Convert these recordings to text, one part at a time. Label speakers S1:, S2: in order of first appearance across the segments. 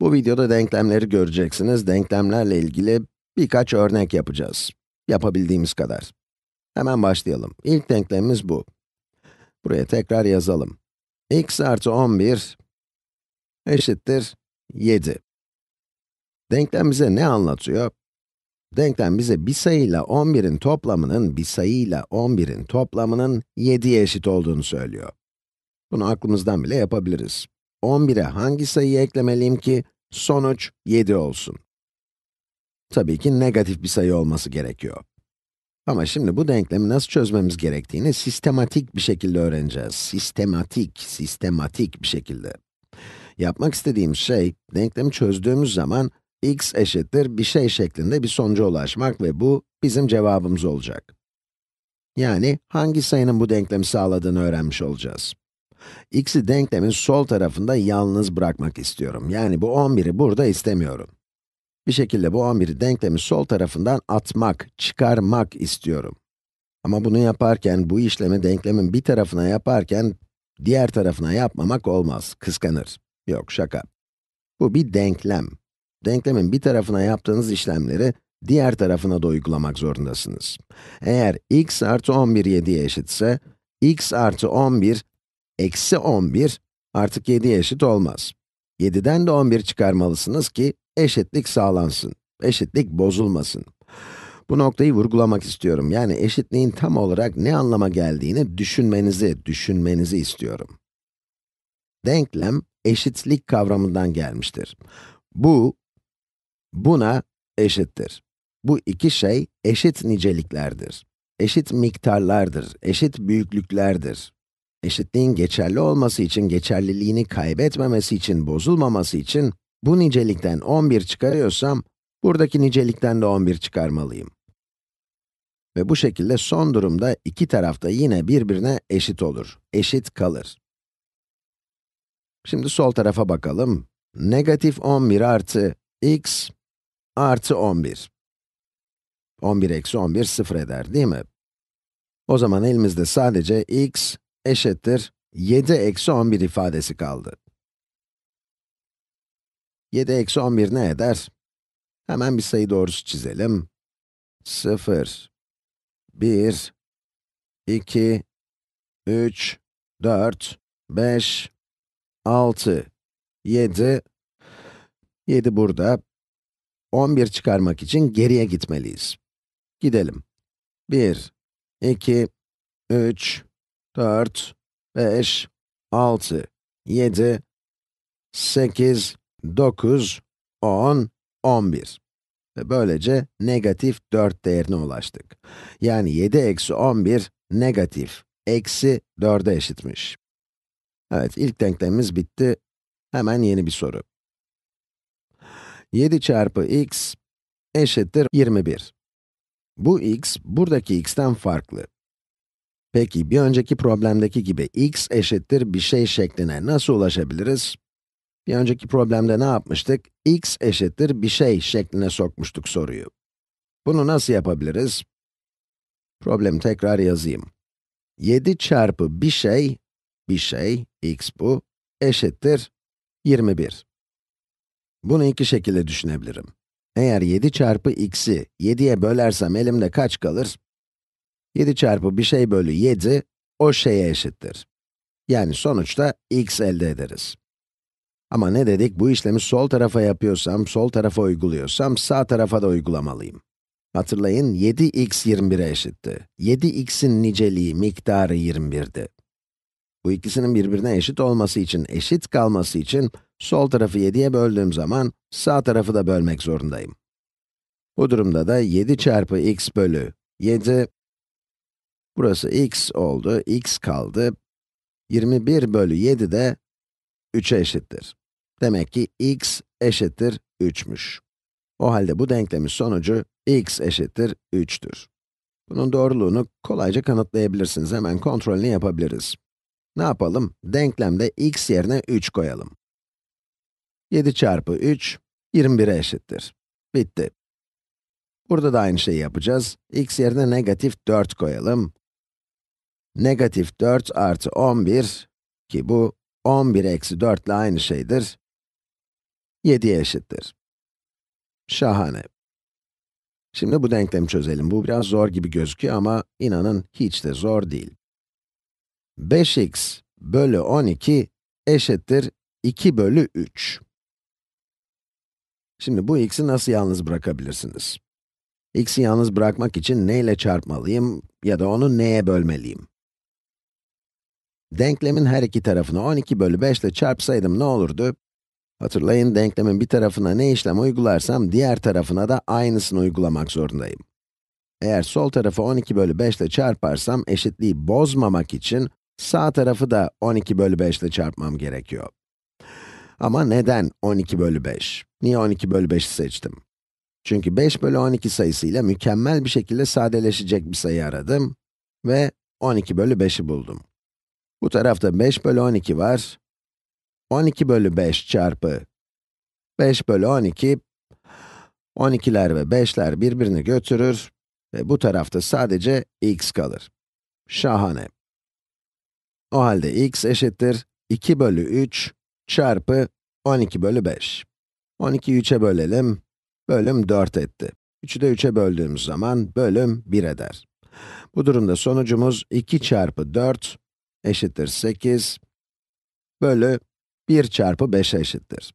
S1: Bu videoda denklemleri göreceksiniz. Denklemlerle ilgili birkaç örnek yapacağız. Yapabildiğimiz kadar. Hemen başlayalım. İlk denklemimiz bu. Buraya tekrar yazalım. x artı 11 eşittir 7. Denklem bize ne anlatıyor? Denklem bize bir sayıyla 11'in toplamının, bir sayıyla 11'in toplamının 7'ye eşit olduğunu söylüyor. Bunu aklımızdan bile yapabiliriz. 11'e hangi sayıyı eklemeliyim ki sonuç 7 olsun? Tabii ki negatif bir sayı olması gerekiyor. Ama şimdi bu denklemi nasıl çözmemiz gerektiğini sistematik bir şekilde öğreneceğiz. Sistematik, sistematik bir şekilde. Yapmak istediğim şey, denklemi çözdüğümüz zaman x eşittir bir şey şeklinde bir sonuca ulaşmak ve bu bizim cevabımız olacak. Yani hangi sayının bu denklemi sağladığını öğrenmiş olacağız x'i denklemin sol tarafında yalnız bırakmak istiyorum. Yani bu 11'i burada istemiyorum. Bir şekilde bu 11'i denklemin sol tarafından atmak, çıkarmak istiyorum. Ama bunu yaparken, bu işlemi denklemin bir tarafına yaparken, diğer tarafına yapmamak olmaz, kıskanır. Yok, şaka. Bu bir denklem. Denklemin bir tarafına yaptığınız işlemleri, diğer tarafına da uygulamak zorundasınız. Eğer x artı 11 7'ye eşitse, x artı 11 eksi 11 artık 7'ye eşit olmaz. 7'den de 11 çıkarmalısınız ki eşitlik sağlansın, eşitlik bozulmasın. Bu noktayı vurgulamak istiyorum. Yani eşitliğin tam olarak ne anlama geldiğini düşünmenizi, düşünmenizi istiyorum. Denklem, eşitlik kavramından gelmiştir. Bu, buna eşittir. Bu iki şey eşit niceliklerdir. Eşit miktarlardır, eşit büyüklüklerdir eşitliğin geçerli olması için, geçerliliğini kaybetmemesi için, bozulmaması için bu nicelikten 11 çıkarıyorsam, buradaki nicelikten de 11 çıkarmalıyım. Ve bu şekilde son durumda iki tarafta yine birbirine eşit olur, eşit kalır. Şimdi sol tarafa bakalım. Negatif 11 artı x artı 11. 11 eksi 11 sıfır eder değil mi? O zaman elimizde sadece x eşittir 7 eksi 11 ifadesi kaldı. 7 eksi 11 ne eder? Hemen bir sayı doğrusu çizelim. 0, 1, 2, 3, 4, 5, 6, 7, 7 burada. 11 çıkarmak için geriye gitmeliyiz. Gidelim. 1, 2, 3, 4, 5, 6, 7, 8, 9, 10, 11. Ve böylece negatif 4 değerine ulaştık. Yani 7 eksi 11 negatif, eksi 4'e eşitmiş. Evet, ilk denklemimiz bitti. Hemen yeni bir soru. 7 çarpı x eşittir 21. Bu x, buradaki x'ten farklı. Peki bir önceki problemdeki gibi x eşittir bir şey şekline nasıl ulaşabiliriz? Bir önceki problemde ne yapmıştık? x eşittir bir şey şekline sokmuştuk soruyu. Bunu nasıl yapabiliriz? Problemi tekrar yazayım. 7 çarpı bir şey, bir şey, x bu, eşittir 21. Bunu iki şekilde düşünebilirim. Eğer 7 çarpı x'i 7'ye bölersem elimde kaç kalır? 7 çarpı bir şey bölü 7, o şeye eşittir. Yani sonuçta x elde ederiz. Ama ne dedik, bu işlemi sol tarafa yapıyorsam, sol tarafa uyguluyorsam, sağ tarafa da uygulamalıyım. Hatırlayın, 7x 21'e eşitti. 7x'in niceliği, miktarı 21'di. Bu ikisinin birbirine eşit olması için, eşit kalması için, sol tarafı 7'ye böldüğüm zaman, sağ tarafı da bölmek zorundayım. Bu durumda da 7 çarpı x bölü 7, Burası x oldu, x kaldı. 21 bölü 7 de 3'e eşittir. Demek ki x eşittir 3'müş. O halde bu denklemin sonucu x eşittir 3'tür. Bunun doğruluğunu kolayca kanıtlayabilirsiniz. Hemen kontrolünü yapabiliriz. Ne yapalım? Denklemde x yerine 3 koyalım. 7 çarpı 3, 21'e eşittir. Bitti. Burada da aynı şeyi yapacağız. x yerine negatif 4 koyalım negatif 4 artı 11 ki bu 11 eksi 4 ile aynı şeydir, 7'ye eşittir. Şahane. Şimdi bu denklemi çözelim. Bu biraz zor gibi gözüküyor ama inanın hiç de zor değil. 5x bölü 12 eşittir 2 bölü 3. Şimdi bu x'i nasıl yalnız bırakabilirsiniz? x'i yalnız bırakmak için neyle çarpmalıyım ya da onu neye bölmeliyim? Denklemin her iki tarafını 12 bölü 5 ile çarpsaydım ne olurdu? Hatırlayın, denklemin bir tarafına ne işlem uygularsam, diğer tarafına da aynısını uygulamak zorundayım. Eğer sol tarafı 12 bölü 5 ile çarparsam, eşitliği bozmamak için sağ tarafı da 12 bölü 5 ile çarpmam gerekiyor. Ama neden 12 bölü 5? Niye 12 bölü 5'i seçtim? Çünkü 5 bölü 12 sayısıyla mükemmel bir şekilde sadeleşecek bir sayı aradım ve 12 bölü 5'i buldum. Bu tarafta 5 bölü 12 var. 12 bölü 5 çarpı 5 bölü 12, 12'ler ve 5'ler birbirini götürür ve bu tarafta sadece x kalır. Şahane. O halde x eşittir 2 bölü 3 çarpı 12 bölü 5. 12'yi 3'e bölelim, bölüm 4 etti. 3'ü de 3'e böldüğümüz zaman bölüm 1 eder. Bu durumda sonucumuz 2 çarpı 4 eşittir 8 bölü 1 çarpı 5'e eşittir.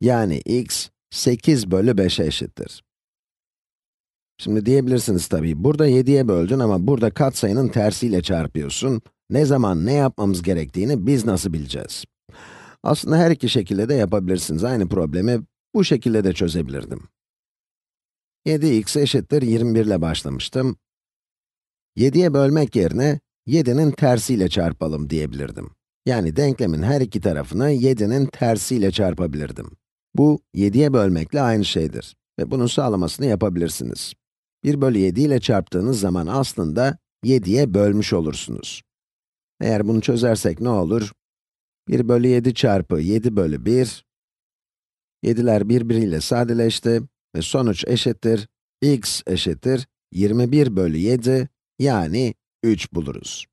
S1: Yani x 8 bölü 5'e eşittir. Şimdi diyebilirsiniz tabii, burada 7'ye böldün ama burada katsayının tersiyle çarpıyorsun. Ne zaman ne yapmamız gerektiğini biz nasıl bileceğiz? Aslında her iki şekilde de yapabilirsiniz. Aynı problemi bu şekilde de çözebilirdim. 7x eşittir 21 ile başlamıştım. 7'ye bölmek yerine 7'nin tersiyle çarpalım diyebilirdim. Yani denklemin her iki tarafını 7'nin tersiyle çarpabilirdim. Bu 7'ye bölmekle aynı şeydir ve bunun sağlamasını yapabilirsiniz. 1 bölü 7 ile çarptığınız zaman aslında 7'ye bölmüş olursunuz. Eğer bunu çözersek ne olur? 1 bölü 7 çarpı 7 bölü 1. 7'ler birbiriyle sadeleşti ve sonuç eşittir. x eşittir 21 bölü 7 yani 3 buluruz.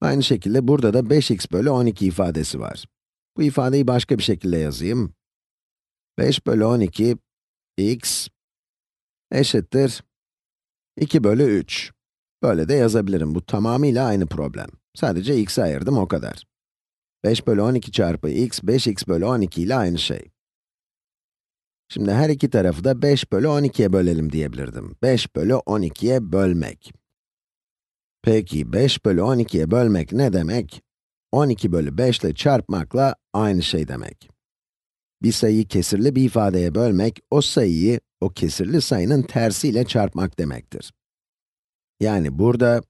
S1: Aynı şekilde burada da 5x bölü 12 ifadesi var. Bu ifadeyi başka bir şekilde yazayım. 5 bölü 12 x eşittir 2 bölü 3. Böyle de yazabilirim. Bu tamamıyla aynı problem. Sadece x'i ayırdım o kadar. 5 bölü 12 çarpı x, 5x bölü 12 ile aynı şey. Şimdi her iki tarafı da 5 bölü 12'ye bölelim diyebilirdim. 5 bölü 12'ye bölmek. Peki 5 bölü 12'ye bölmek ne demek? 12 bölü 5 ile çarpmakla aynı şey demek. Bir sayıyı kesirli bir ifadeye bölmek, o sayıyı o kesirli sayının tersiyle çarpmak demektir. Yani burada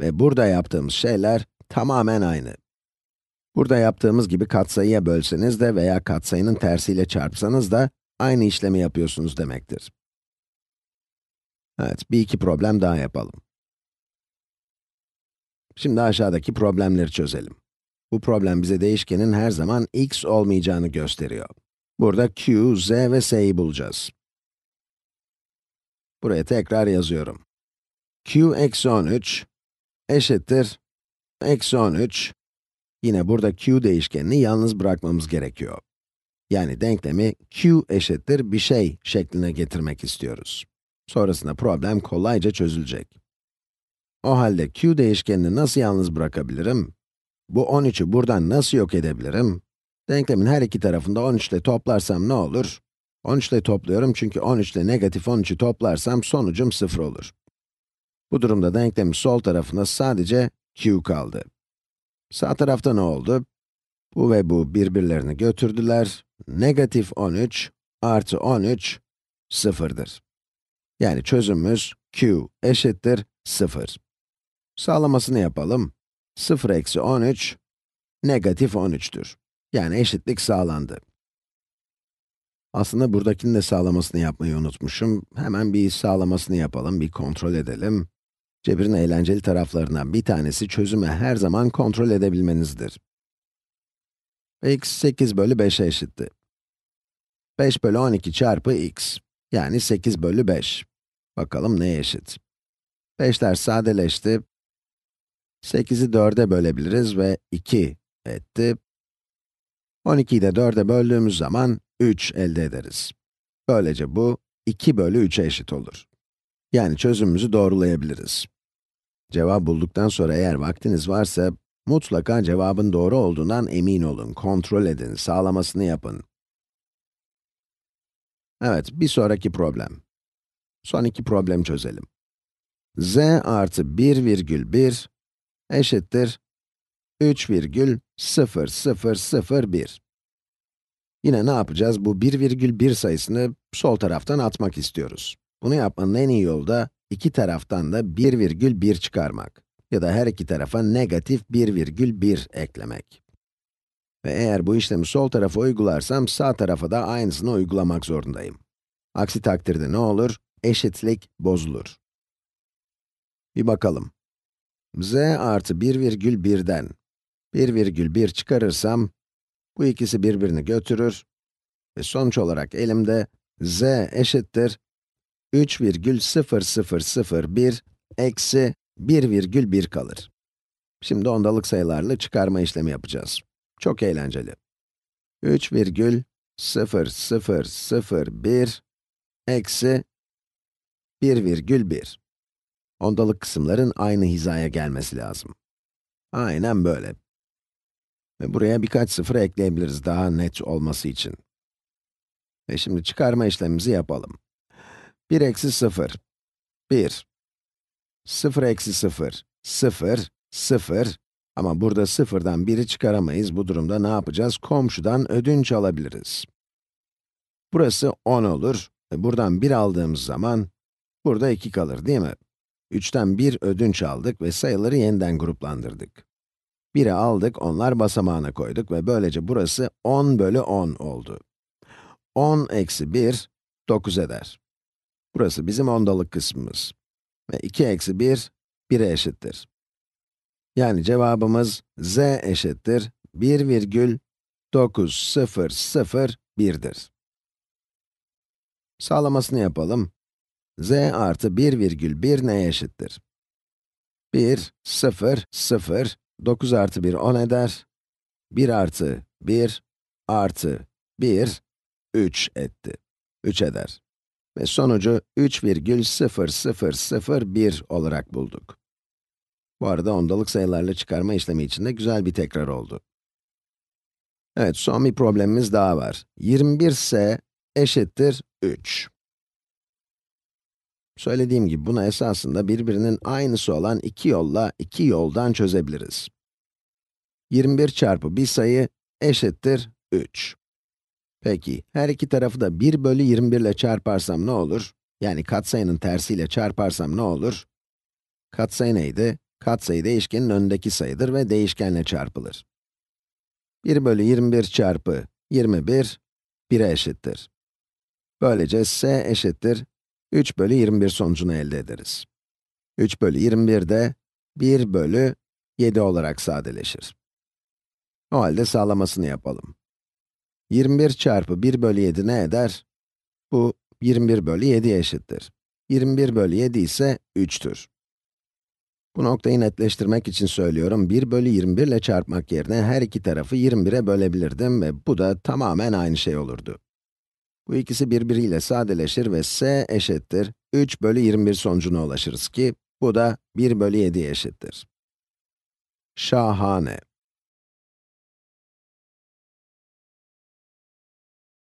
S1: ve burada yaptığımız şeyler tamamen aynı. Burada yaptığımız gibi katsayıya bölseniz de veya katsayının tersiyle çarpsanız da aynı işlemi yapıyorsunuz demektir. Evet, bir iki problem daha yapalım. Şimdi aşağıdaki problemleri çözelim. Bu problem bize değişkenin her zaman x olmayacağını gösteriyor. Burada q, z ve s'yi bulacağız. Buraya tekrar yazıyorum. q eksi 13 eşittir eksi 13. Yine burada q değişkenini yalnız bırakmamız gerekiyor. Yani denklemi q eşittir bir şey şekline getirmek istiyoruz. Sonrasında problem kolayca çözülecek. O halde q değişkenini nasıl yalnız bırakabilirim? Bu 13'ü buradan nasıl yok edebilirim? Denklemin her iki tarafında 13 ile toplarsam ne olur? 13 ile topluyorum çünkü 13 ile negatif 13'ü toplarsam sonucum 0 olur. Bu durumda denklemin sol tarafında sadece q kaldı. Sağ tarafta ne oldu? Bu ve bu birbirlerini götürdüler. Negatif 13 artı 13 sıfırdır. Yani çözümümüz q eşittir 0. Sağlamasını yapalım. 0 eksi 13, negatif 13'tür. Yani eşitlik sağlandı. Aslında buradakini de sağlamasını yapmayı unutmuşum. Hemen bir sağlamasını yapalım, bir kontrol edelim. Cebirin eğlenceli taraflarından bir tanesi çözümü her zaman kontrol edebilmenizdir. x 8 bölü 5'e eşitti. 5 bölü 12 çarpı x, yani 8 bölü 5. Bakalım neye eşit? 5'ler sadeleşti, 8'i 4'e bölebiliriz ve 2 etti. 12'yi de 4'e böldüğümüz zaman 3 elde ederiz. Böylece bu 2 bölü 3'e eşit olur. Yani çözümümüzü doğrulayabiliriz. Cevap bulduktan sonra eğer vaktiniz varsa, mutlaka cevabın doğru olduğundan emin olun, kontrol edin, sağlamasını yapın. Evet, bir sonraki problem. Son iki problem çözelim. z artı 1,1 eşittir 3,0001. Yine ne yapacağız? Bu 1,1 sayısını sol taraftan atmak istiyoruz. Bunu yapmanın en iyi yolu da iki taraftan da 1,1 çıkarmak ya da her iki tarafa negatif 1,1 eklemek. Ve eğer bu işlemi sol tarafa uygularsam sağ tarafa da aynısını uygulamak zorundayım. Aksi takdirde ne olur? Eşitlik bozulur. Bir bakalım z artı 1,1'den 1,1 çıkarırsam, bu ikisi birbirini götürür ve sonuç olarak elimde z eşittir 3,0001 eksi 1,1 kalır. Şimdi ondalık sayılarla çıkarma işlemi yapacağız. Çok eğlenceli. 3,0001 eksi 1,1. Ondalık kısımların aynı hizaya gelmesi lazım. Aynen böyle. Ve buraya birkaç sıfır ekleyebiliriz daha net olması için. Ve şimdi çıkarma işlemimizi yapalım. 1 eksi 0, 1. 0 eksi 0, 0, 0. Ama burada 0'dan 1'i çıkaramayız. Bu durumda ne yapacağız? Komşudan ödünç alabiliriz. Burası 10 olur. Ve buradan 1 aldığımız zaman, burada 2 kalır değil mi? 3'ten 1 ödünç aldık ve sayıları yeniden gruplandırdık. 1'i aldık, onlar basamağına koyduk ve böylece burası 10 bölü 10 oldu. 10 eksi 1, 9 eder. Burası bizim ondalık kısmımız. Ve 2 eksi 1, 1'e eşittir. Yani cevabımız z eşittir 1,9001'dir. Sağlamasını yapalım z artı 1,1 neye eşittir? 1, 0, 0, 9 artı 1, 10 eder. 1 artı 1 artı 1, 3 etti. 3 eder. Ve sonucu 3,0001 olarak bulduk. Bu arada ondalık sayılarla çıkarma işlemi için de güzel bir tekrar oldu. Evet, son bir problemimiz daha var. 21s eşittir 3. Söylediğim gibi bunu esasında birbirinin aynısı olan iki yolla iki yoldan çözebiliriz. 21 çarpı bir sayı eşittir 3. Peki, her iki tarafı da 1 bölü 21 ile çarparsam ne olur? Yani katsayının tersiyle çarparsam ne olur? Katsayı neydi? Katsayı değişkenin önündeki sayıdır ve değişkenle çarpılır. 1 bölü 21 çarpı 21, 1'e eşittir. Böylece s eşittir 3 bölü 21 sonucunu elde ederiz. 3 bölü 21 de 1 bölü 7 olarak sadeleşir. O halde sağlamasını yapalım. 21 çarpı 1 bölü 7 ne eder? Bu 21 bölü 7 eşittir. 21 bölü 7 ise 3'tür. Bu noktayı netleştirmek için söylüyorum, 1 bölü 21 ile çarpmak yerine her iki tarafı 21'e bölebilirdim ve bu da tamamen aynı şey olurdu. Bu ikisi birbiriyle sadeleşir ve s eşittir 3 bölü 21 sonucuna ulaşırız ki, bu da 1 bölü 7 eşittir. Şahane.